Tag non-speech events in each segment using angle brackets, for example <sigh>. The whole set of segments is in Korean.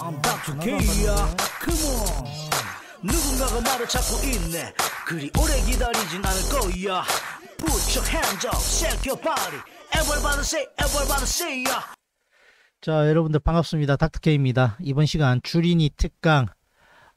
I'm back to K야 Come on 누군가가 나를 찾고 있네 그리 오래 기다리진 않을 거야 Put your hands up, shake your body Everybody say, everybody say ya 자 여러분들 반갑습니다 닥터케입니다 이번 시간 주린이 특강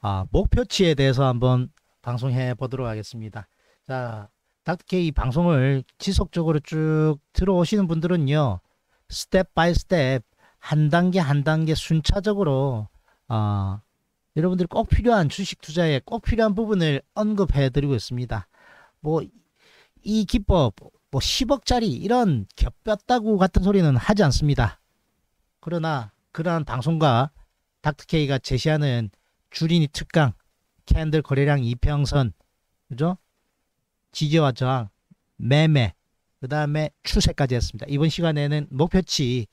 아, 목표치에 대해서 한번 방송해 보도록 하겠습니다 자닥터케 방송을 지속적으로 쭉 들어오시는 분들은요 스텝 바이 스텝 한 단계 한 단계 순차적으로 어, 여러분들이 꼭 필요한 주식 투자에 꼭 필요한 부분을 언급해 드리고 있습니다. 뭐 이 기법 뭐 10억짜리 이런 겹뼈다구 같은 소리는 하지 않습니다. 그러나 그러한 방송과 닥터케이가 제시하는 줄이니 특강, 캔들 거래량 이평선, 그죠? 지지와 저항, 매매, 그 다음에 추세까지 했습니다. 이번 시간에는 목표치,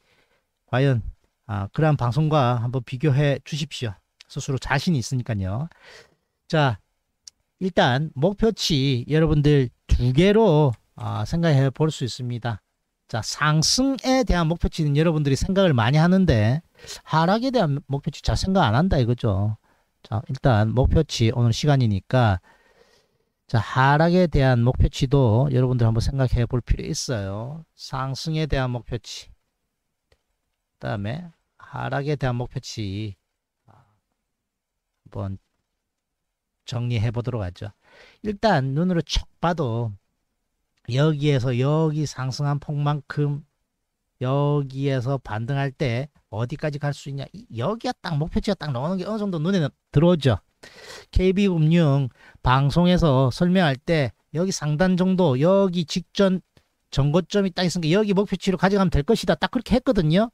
과연 아, 그러한 방송과 한번 비교해 주십시오. 스스로 자신이 있으니까요. 자, 일단 목표치 여러분들 두 개로 아, 생각해 볼 수 있습니다. 자, 상승에 대한 목표치는 여러분들이 생각을 많이 하는데 하락에 대한 목표치 잘 생각 안 한다 이거죠. 자, 일단 목표치 오늘 시간이니까 자, 하락에 대한 목표치도 여러분들 한번 생각해 볼 필요 있어요. 상승에 대한 목표치. 그 다음에 하락에 대한 목표치 아, 한번 정리해 보도록 하죠. 일단 눈으로 척 봐도 여기에서 여기 상승한 폭만큼 여기에서 반등할 때 어디까지 갈 수 있냐 여기가 딱 목표치가 딱 나오는 게 어느 정도 눈에 들어오죠. KB금융 방송에서 설명할 때 여기 상단 정도 여기 직전 전거점이딱 있으니까 여기 목표치로 가져가면 될 것이다 딱 그렇게 했거든요.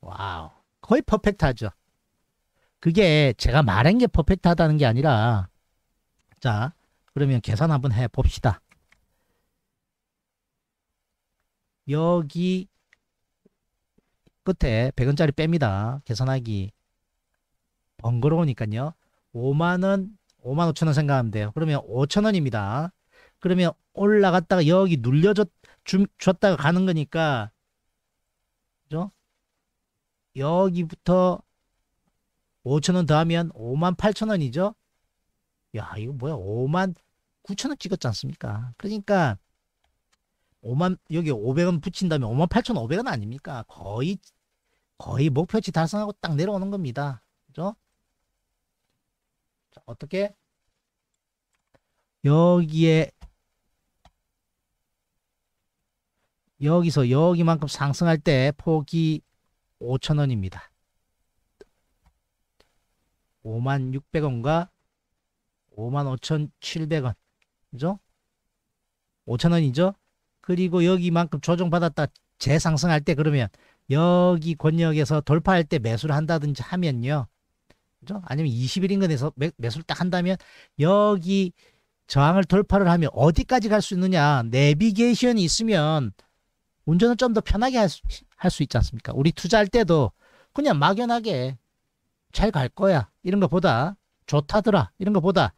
와우. 거의 퍼펙트하죠. 그게 제가 말한 게 퍼펙트하다는 게 아니라 자 그러면 계산 한번 해 봅시다. 여기 끝에 100원짜리 뺍니다. 계산하기 번거로우니까요. 5만원 5만 5천원 생각하면 돼요. 그러면 5천원입니다. 그러면 올라갔다가 여기 눌려줬 다가 가는 거니까 여기부터 5천원 더하면 5만 8천원이죠. 야 이거 뭐야 5만 9천원 찍었지 않습니까? 그러니까 5만 여기 500원 붙인 다면 5만 8천5백원 아닙니까? 거의 거의 목표치 달성하고 딱 내려오는 겁니다. 그죠? 자, 어떻게 여기에 여기서 여기만큼 상승할 때 폭이 5천원입니다. 5만 600원과 5만 5,700원. 그죠? 5천원이죠? 그리고 여기만큼 조정받았다 재상승할 때 그러면 여기 권역에서 돌파할 때 매수를 한다든지 하면요. 그죠? 아니면 2 1 인근에서 매, 매수를 딱 한다면 여기 저항을 돌파를 하면 어디까지 갈 수 있느냐. 내비게이션이 있으면 운전을 좀 더 편하게 할 수, 할수 있지 않습니까? 우리 투자할 때도 그냥 막연하게 잘 갈 거야 이런 것보다 좋다더라 이런 것보다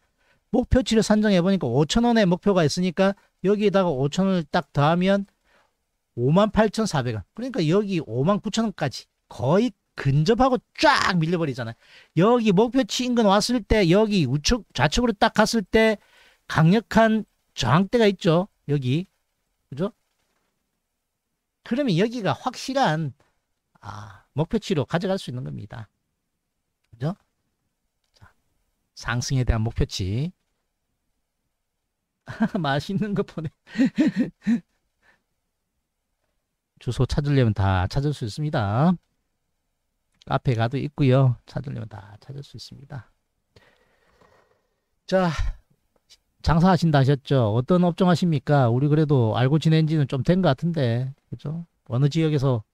목표치를 산정해 보니까 5천 원의 목표가 있으니까 여기에다가 5천 원을 딱 더하면 58,400원 그러니까 여기 59,000원까지 거의 근접하고 쫙 밀려버리잖아요. 여기 목표치 인근 왔을 때 여기 우측 좌측으로 딱 갔을 때 강력한 저항대가 있죠. 여기 그죠? 그러면 여기가 확실한 아, 목표치로 가져갈 수 있는 겁니다. 그죠? 자, 상승에 대한 목표치. <laughs> 맛있는 거 보내. <laughs> 주소 찾으려면 다 찾을 수 있습니다. 카페 가도 있고요. 찾으려면 다 찾을 수 있습니다. 자, 장사하신다 하셨죠? 어떤 업종 하십니까? 우리 그래도 알고 지낸 지는 좀 된 것 같은데, 그죠? 어느 지역에서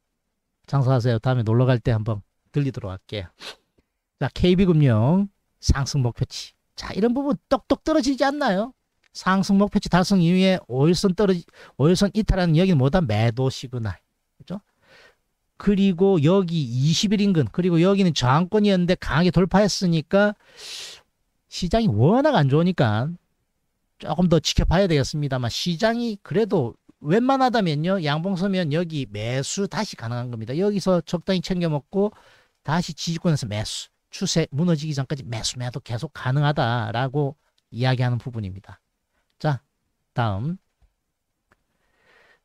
장사하세요? 다음에 놀러 갈 때 한번 들리도록 할게요. 자, KB금융 상승 목표치. 자, 이런 부분 똑똑 떨어지지 않나요? 상승 목표치 달성 이후에 5일선 떨어지, 5일선 이탈하는 여기는 뭐다? 매도 시그널. 그죠? 그리고 여기 20일 인근, 그리고 여기는 저항권이었는데 강하게 돌파했으니까 시장이 워낙 안 좋으니까 조금 더 지켜봐야 되겠습니다만 시장이 그래도 웬만하다면요 양봉서면 여기 매수 다시 가능한 겁니다. 여기서 적당히 챙겨 먹고 다시 지지권에서 매수 추세 무너지기 전까지 매수 매도 계속 가능하다라고 이야기하는 부분입니다. 자 다음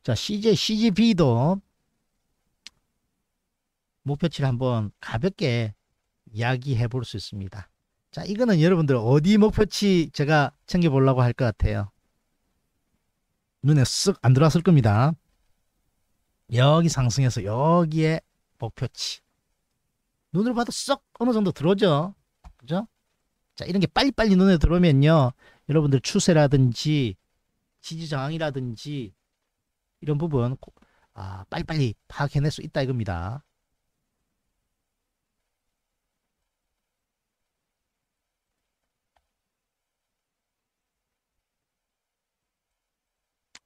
자 CJ CGB도 목표치를 한번 가볍게 이야기해 볼 수 있습니다. 자 이거는 여러분들 어디 목표치 제가 챙겨 보려고 할 것 같아요. 눈에 쓱 안 들어왔을 겁니다. 여기 상승해서 여기에 목표치. 눈으로 봐도 쏙 어느 정도 들어오죠. 그죠? 자, 이런 게 빨리빨리 눈에 들어오면요. 여러분들 추세라든지 지지 저항이라든지 이런 부분 아, 빨리빨리 파악해낼 수 있다 이겁니다.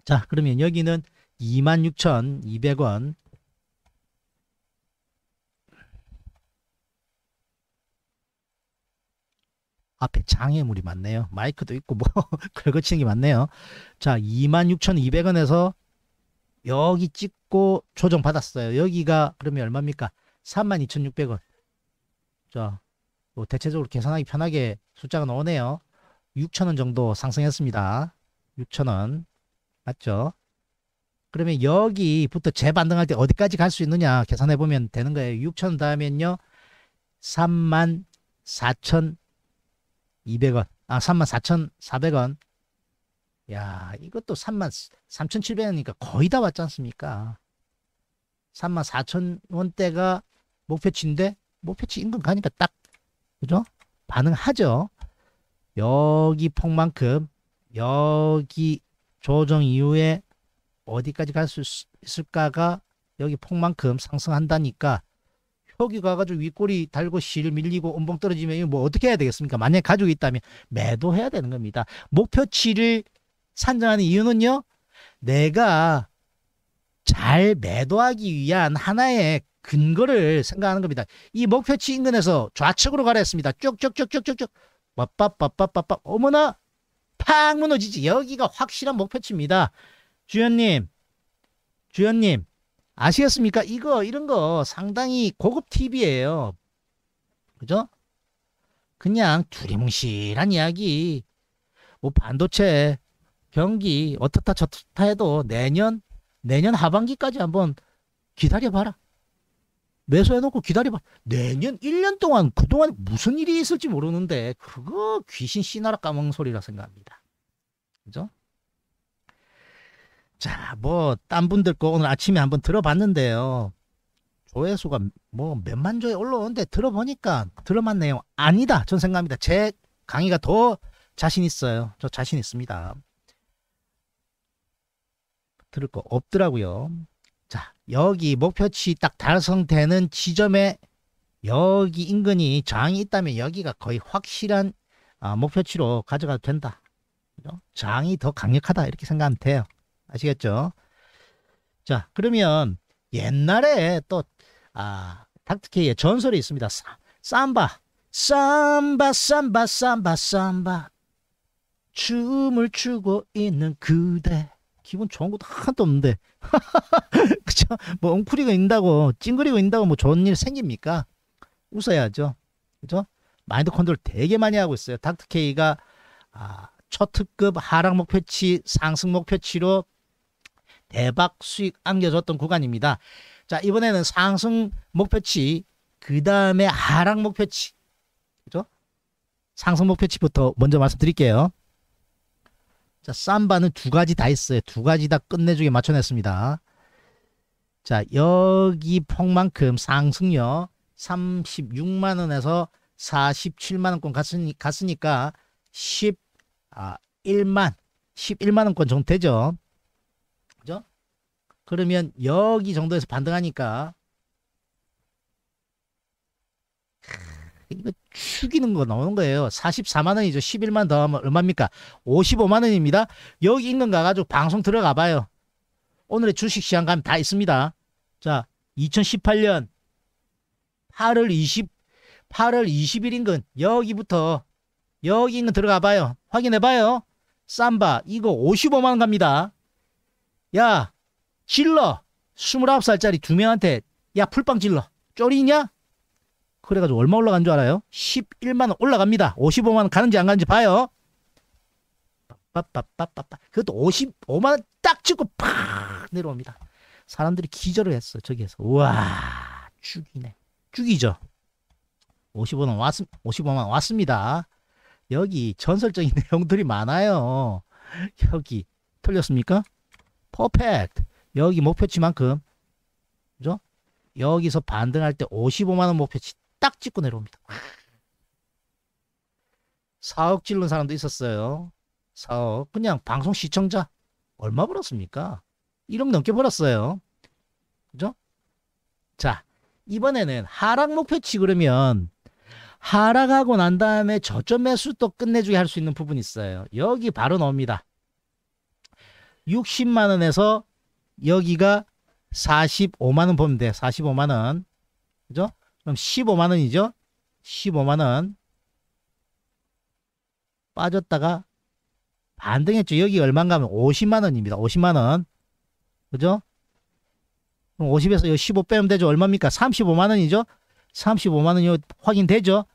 자, 그러면 여기는 26,200원. 앞에 장애물이 많네요. 마이크도 있고 뭐 걸거치는 <laughs> 게 많네요. 자, 26,200원에서 여기 찍고 조정 받았어요. 여기가 그러면 얼마입니까? 32,600원. 자, 뭐 대체적으로 계산하기 편하게 숫자가 나오네요. 6,000원 정도 상승했습니다. 6,000원. 맞죠? 그러면 여기부터 재반등할 때 어디까지 갈 수 있느냐 계산해 보면 되는 거예요. 6천 다음엔요. 3만 4천 200원. 아, 3만 4천 400원. 야, 이것도 3만 3,700원이니까 거의 다 왔지 않습니까? 3만 4천 원대가 목표치인데 목표치 인건 가니까 딱 그죠? 반응하죠. 여기 폭만큼 여기 조정 이후에 어디까지 갈 수 있을까가 여기 폭만큼 상승한다니까 여기 가가지고 윗골이 달고 실 밀리고 음봉 떨어지면 뭐 어떻게 해야 되겠습니까? 만약에 가지고 있다면 매도해야 되는 겁니다. 목표치를 산정하는 이유는요. 내가 잘 매도하기 위한 하나의 근거를 생각하는 겁니다. 이 목표치 인근에서 좌측으로 가라 했습니다. 쭉쭉쭉쭉쭉쭉. 빠빠빠빠빠빠. 어머나 팍 무너지지. 여기가 확실한 목표치입니다. 주연님, 주연님, 아시겠습니까? 이거, 이런 거 상당히 고급 팁이에요. 그죠? 그냥 두리뭉실한 이야기, 뭐 반도체, 경기, 어떻다 저렇다 해도 내년, 내년 하반기까지 한번 기다려봐라. 매수해놓고 기다려봐. 내년 1년 동안 그동안 무슨 일이 있을지 모르는데 그거 귀신 씨나라 까망소리라 생각합니다. 그죠? 자, 뭐 딴 분들 거 오늘 아침에 한번 들어봤는데요. 조회수가 뭐 몇만 조에 올라오는데 들어보니까 들어만 내용 아니다. 전 생각합니다. 제 강의가 더 자신 있어요. 저 자신 있습니다. 들을 거 없더라고요. 여기 목표치 딱 달성되는 지점에 여기 인근이 저항이 있다면 여기가 거의 확실한 아, 목표치로 가져가도 된다. 그죠? 저항이 더 강력하다 이렇게 생각하면 돼요. 아시겠죠? 자 그러면 옛날에 또 아, 닥트케이의 전설이 있습니다. 사, 삼바 삼바 삼바 삼바 삼바 춤을 추고 있는 그대 기분 좋은 것도 하나도 없는데 <laughs> 그쵸 뭐 웅크리고 있다고 찡그리고 있다고 뭐 좋은 일 생깁니까 웃어야죠 그죠 마인드 컨트롤 되게 많이 하고 있어요 닥터케이가 아, 초특급 하락 목표치 상승 목표치로 대박 수익 안겨줬던 구간입니다 자 이번에는 상승 목표치 그 다음에 하락 목표치 그죠 상승 목표치부터 먼저 말씀드릴게요 자, 삼바는 두 가지 다 있어요. 두 가지 다 끝내주게 맞춰냈습니다. 자, 여기 폭만큼 상승요 36만원에서 47만원권 갔으니, 갔으니까 10, 1만, 아, 11만원권 정도 되죠. 그죠? 그러면 여기 정도에서 반등하니까 이거 죽이는 거 나오는 거예요. 44만 원이죠. 11만 더하면 얼마입니까? 55만 원입니다. 여기 있는 거가지고 방송 들어가 봐요. 오늘의 주식시장 가면 다 있습니다. 자, 2018년 8월 20, 8월 20일 인건 여기부터 여기 있는 거 들어가 봐요. 확인해 봐요. 쌈바 이거 55만 원 갑니다. 야, 질러. 29살짜리 두 명한테 야, 풀빵 질러. 쫄이냐? 그래가지고 얼마 올라간 줄 알아요? 11만원 올라갑니다. 55만원 가는지 안 가는지 봐요. 빠빠빠빠빠. 그것도 55만원 딱 찍고 팍 내려옵니다. 사람들이 기절을 했어. 저기에서. 우와 죽이네. 죽이죠. 55만 왔, 55만 왔습니다. 여기 전설적인 <laughs> 내용들이 많아요. 여기 틀렸습니까 퍼펙트. 여기 목표치만큼. 그죠? 여기서 반등할 때 55만원 목표치 딱 찍고 내려옵니다. 4억 찔른 사람도 있었어요. 4억 그냥 방송 시청자 얼마 벌었습니까? 1억 넘게 벌었어요. 그죠? 자, 이번에는 하락 목표치 그러면 하락하고 난 다음에 저점 매수또 끝내주게 할 수 있는 부분이 있어요. 여기 바로 나옵니다. 60만원에서 여기가 45만원 보면 돼. 45만원. 그죠? 그럼 15만 원이죠. 15만 원 빠졌다가 반등했죠. 여기 얼마가 하면 50만 원입니다. 50만 원. 그죠? 그럼 50에서 15 빼면 되죠. 얼마입니까? 35만 원이죠. 35만 원이 확인되죠.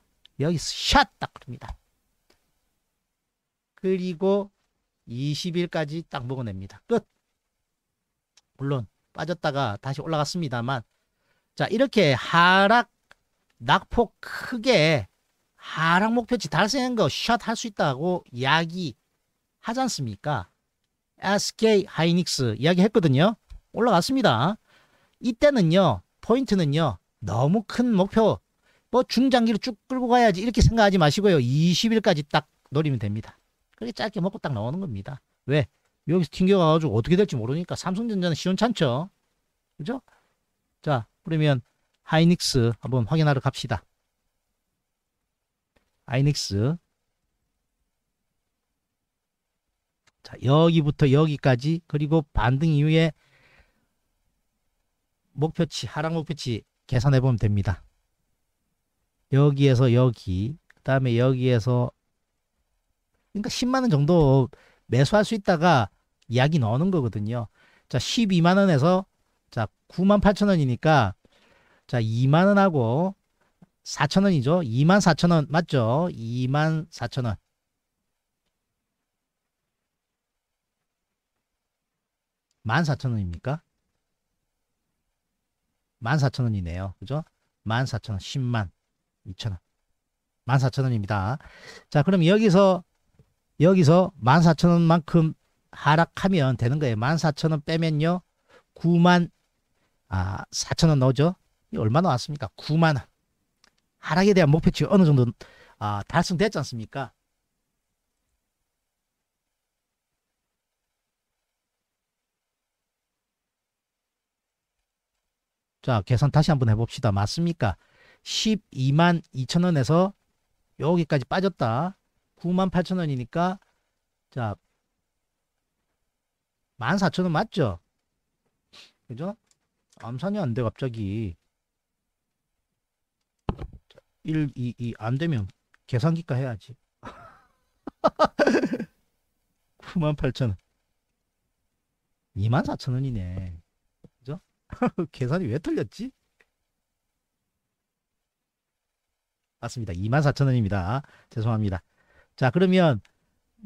여기 샷딱 됩니다. 그리고 20일까지 딱 먹어냅니다. 끝. 물론 빠졌다가 다시 올라갔습니다만 자 이렇게 하락 낙폭 크게 하락 목표치 달성한 거 샷 할 수 있다고 이야기 하지 않습니까? SK 하이닉스 이야기했거든요. 올라갔습니다. 이때는요. 포인트는요. 너무 큰 목표 뭐 중장기로 쭉 끌고 가야지 이렇게 생각하지 마시고요. 20일까지 딱 노리면 됩니다. 그렇게 짧게 먹고 딱 나오는 겁니다. 왜? 여기서 튕겨가가지고 어떻게 될지 모르니까 삼성전자는 시원찮죠. 그죠? 자 그러면 하이닉스 한번 확인하러 갑시다. 하이닉스 자 여기부터 여기까지 그리고 반등 이후에 목표치 하락 목표치 계산해 보면 됩니다. 여기에서 여기 그 다음에 여기에서 그러니까 10만원 정도 매수할 수 있다가 이야기 넣는 거거든요. 자 12만원에서 자 9만 8천원이니까 자, 2만 원하고 4천 원이죠. 2만 4천 원 맞죠? 2만 4천 원. 만4천 원입니까? 만4천 원이네요. 그죠? 만4천 원, 10만 2천 원. 만4천 원입니다. 자, 그럼 여기서, 여기서 만4천 원만큼 하락하면 되는 거예요. 만4천원 빼면요. 9만, 아, 4천 원 넣죠? 얼마 나왔습니까? 9만 원. 하락에 대한 목표치 어느 정도 아, 달성됐지 않습니까? 자, 계산 다시 한번 해봅시다. 맞습니까? 12만 2천원에서 여기까지 빠졌다. 9만 8천원이니까 자, 14,000원 맞죠? 그죠? 암산이 안 돼 갑자기. 1, 2, 2 안되면 계산기가 해야지 98,000원 <laughs> 24,000원이네 그죠? <laughs> 계산이 왜 틀렸지? 맞습니다 24,000원입니다 죄송합니다 자 그러면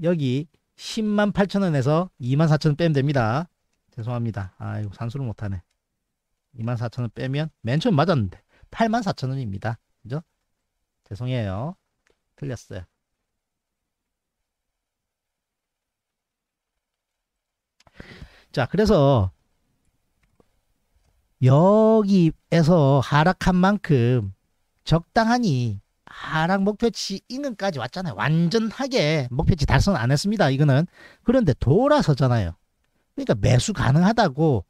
여기 108,000원에서 24,000원 빼면 됩니다 죄송합니다 아이고 산수를 못하네 24,000원 빼면 맨 처음 맞았는데 84,000원입니다 그죠? 죄송해요. 틀렸어요. 자, 그래서 여기에서 하락한 만큼 적당하니 하락 목표치 인근까지 왔잖아요. 완전하게 목표치 달성 안 했습니다. 이거는. 그런데 돌아서잖아요. 그러니까 매수 가능하다고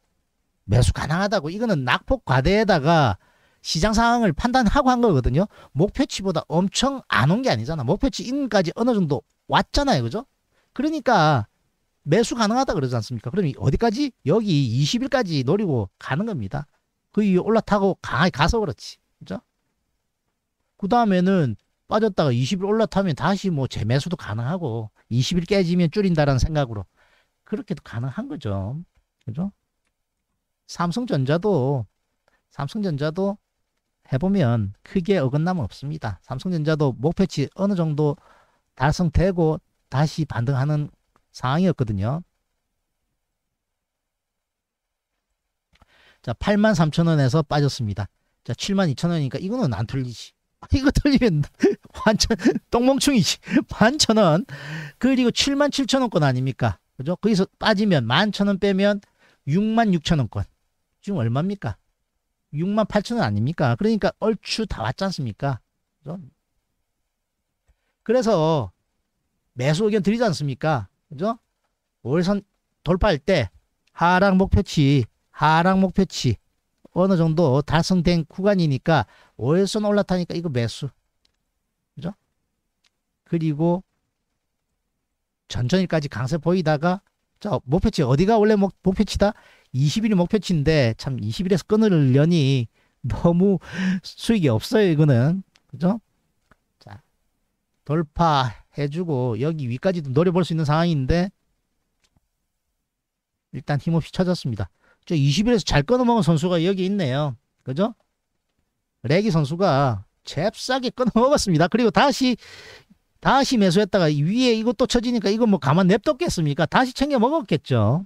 매수 가능하다고 이거는 낙폭 과대에다가 시장 상황을 판단하고 한 거거든요. 목표치보다 엄청 안 온 게 아니잖아. 목표치 인까지 어느 정도 왔잖아요. 그죠? 그러니까 매수 가능하다 그러지 않습니까? 그럼 어디까지? 여기 20일까지 노리고 가는 겁니다. 그 위에 올라타고 강하게 가서 그렇지. 그죠? 그 다음에는 빠졌다가 20일 올라타면 다시 뭐 재매수도 가능하고 20일 깨지면 줄인다라는 생각으로 그렇게도 가능한 거죠. 그죠? 삼성전자도 삼성전자도 해보면 크게 어긋남 은 없습니다. 삼성전자도 목표치 어느 정도 달성되고 다시 반등하는 상황이었거든요. 자, 83,000원에서 빠졌습니다. 자, 72,000원이니까 이거는 안틀리지 <laughs> 이거 틀리면 완전 <laughs> 똥멍충이지. 11,000원. <laughs> 그리고 77,000원권 아닙니까? 그죠? 거기서 빠지면 11,000원 빼면 66,000원권. 지금 얼마입니까? 6만 8천원 아닙니까? 그러니까 얼추 다 왔지 않습니까? 그죠? 그래서 매수 의견 드리지 않습니까? 그죠? 월선 돌파할 때 하락 목표치, 하락 목표치 어느 정도 달성된 구간이니까 월선 올라타니까 이거 매수. 그죠? 그리고 전전일까지 강세 보이다가 저 목표치 어디가 원래 목, 목표치다? 20일이 목표치인데 참 20일에서 끊으려니 너무 수익이 없어요 이거는 그죠? 자 돌파해주고 여기 위까지도 노려볼 수 있는 상황인데 일단 힘없이 쳐졌습니다저 20일에서 잘 끊어먹은 선수가 여기 있네요. 그죠? 레기 선수가 잽싸게 끊어먹었습니다. 그리고 다시 다시 매수했다가 위에 이것도 쳐지니까 이거 뭐 가만 냅뒀겠습니까? 다시 챙겨 먹었겠죠.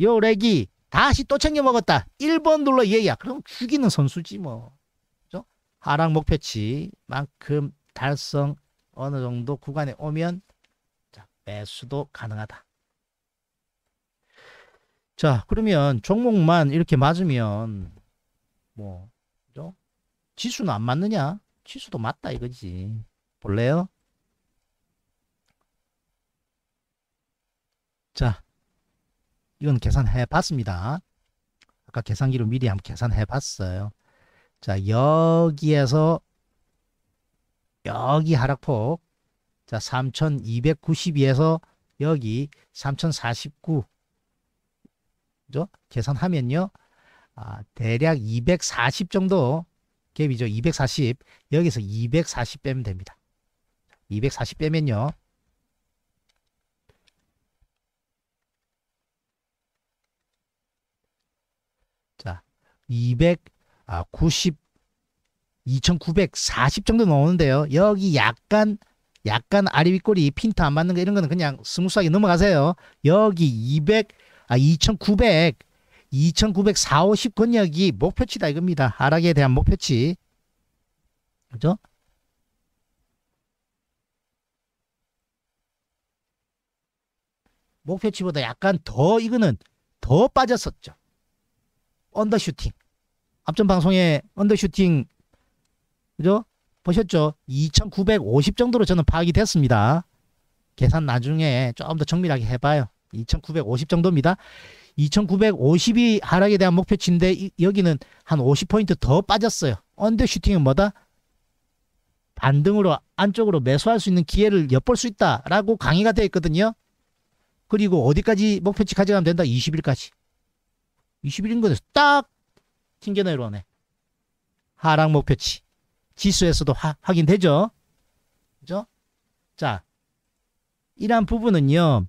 요 렉이 다시 또 챙겨 먹었다. 1번 눌러 얘야. 예, 그럼 죽이는 선수지 뭐. 그죠? 하락 목표치만큼 달성 어느 정도 구간에 오면 자, 매수도 가능하다. 자, 그러면 종목만 이렇게 맞으면 뭐 그죠? 지수는 안 맞느냐? 지수도 맞다 이거지. 볼래요? 자, 이건 계산해 봤습니다. 아까 계산기로 미리 한번 계산해 봤어요. 자, 여기에서 여기 하락폭 자, 3292에서 여기 3049 그죠? 계산하면요. 아, 대략 240 정도 갭이죠. 240. 여기서 240 빼면 됩니다. 240 빼면요. 200, 아, 90, 2940 정도 나오는데요. 여기 약간 약간 아리비꼬리 핀트 안 맞는 거 이런 거는 그냥 스무스하게 넘어가세요. 여기 200, 아, 2900, 2940권역이 목표치다 이겁니다. 하락에 대한 목표치. 그죠? 목표치보다 약간 더 이거는 더 빠졌었죠. 언더슈팅. 앞전 방송에 언더슈팅 그죠? 보셨죠? 2950 정도로 저는 파악이 됐습니다. 계산 나중에 조금 더 정밀하게 해봐요. 2950 정도입니다. 2950이 하락에 대한 목표치인데 여기는 한 50포인트 더 빠졌어요. 언더슈팅은 뭐다? 반등으로 안쪽으로 매수할 수 있는 기회를 엿볼 수 있다라고 강의가 되어 있거든요. 그리고 어디까지 목표치 가져가면 된다? 20일까지. 21인근에서 딱 튕겨내려오네. 하락 목표치. 지수에서도 하, 확인되죠? 그죠? 자, 이러한 부분은요.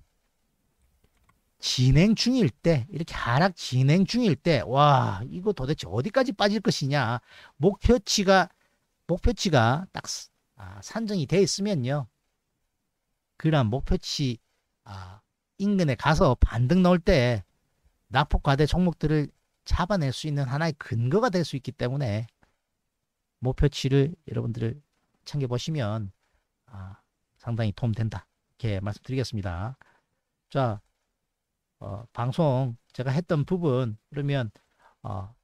진행 중일 때 이렇게 하락 진행 중일 때와 이거 도대체 어디까지 빠질 것이냐 목표치가 목표치가 딱 아, 산정이 돼 있으면요 그러한 목표치 아, 인근에 가서 반등 넣을 때 낙폭과대 종목들을 잡아낼 수 있는 하나의 근거가 될 수 있기 때문에 목표치를 여러분들을 챙겨보시면 아, 상당히 도움된다. 이렇게 말씀드리겠습니다. 자, 어, 방송 제가 했던 부분 그러면 어,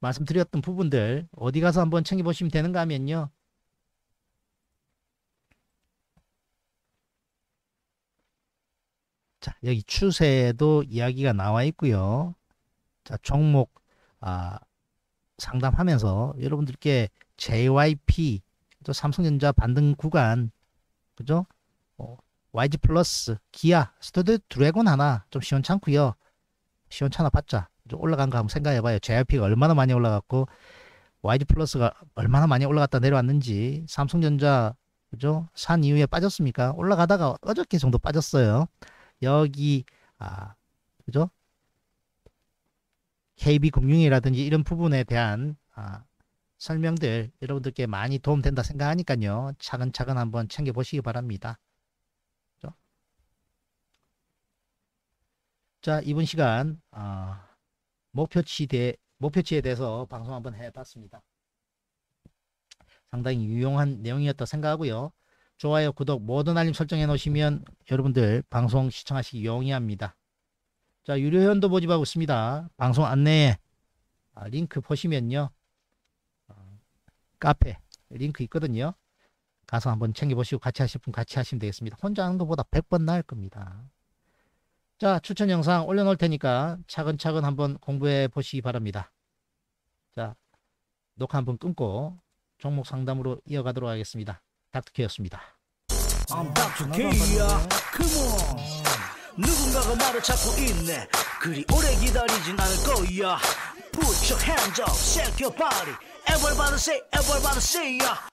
말씀드렸던 부분들 어디 가서 한번 챙겨보시면 되는가 하면요. 자, 여기 추세에도 이야기가 나와 있고요. 자, 종목 아, 상담하면서 여러분들께 JYP 또 삼성전자 반등 구간 그죠? 어, YG 플러스, 기아, 스터드 드래곤 하나 좀 시원찮고요. 시원찮아 봤자 올라간 거 한번 생각해봐요. JYP가 얼마나 많이 올라갔고 YG 플러스가 얼마나 많이 올라갔다 내려왔는지 삼성전자 그죠? 산 이후에 빠졌습니까? 올라가다가 어저께 정도 빠졌어요. 여기 아 그죠? KB금융이라든지 이런 부분에 대한 아, 설명들 여러분들께 많이 도움된다 생각하니까요. 차근차근 한번 챙겨보시기 바랍니다. 그죠? 자 이번 시간 아, 목표치 대, 목표치에 대해서 방송 한번 해봤습니다. 상당히 유용한 내용이었다 생각하고요. 좋아요, 구독, 모든 알림 설정해 놓으시면 여러분들 방송 시청하시기 용이합니다. 자, 유료 회원도 모집하고 있습니다. 방송 안내에 아, 링크 보시면요. 어, 카페 링크 있거든요. 가서 한번 챙겨보시고 같이 하실 분 같이 하시면 되겠습니다. 혼자 하는 것보다 100번 나을 겁니다. 자, 추천 영상 올려놓을 테니까 차근차근 한번 공부해 보시기 바랍니다. 자, 녹화 한번 끊고 종목 상담으로 이어가도록 하겠습니다. 닥터케였습니다. I'm 누군가가 나를 찾고 있네 그리 오래 기다리진 않을 거야 Put your hands up, shake your body Everybody say, everybody say yeah.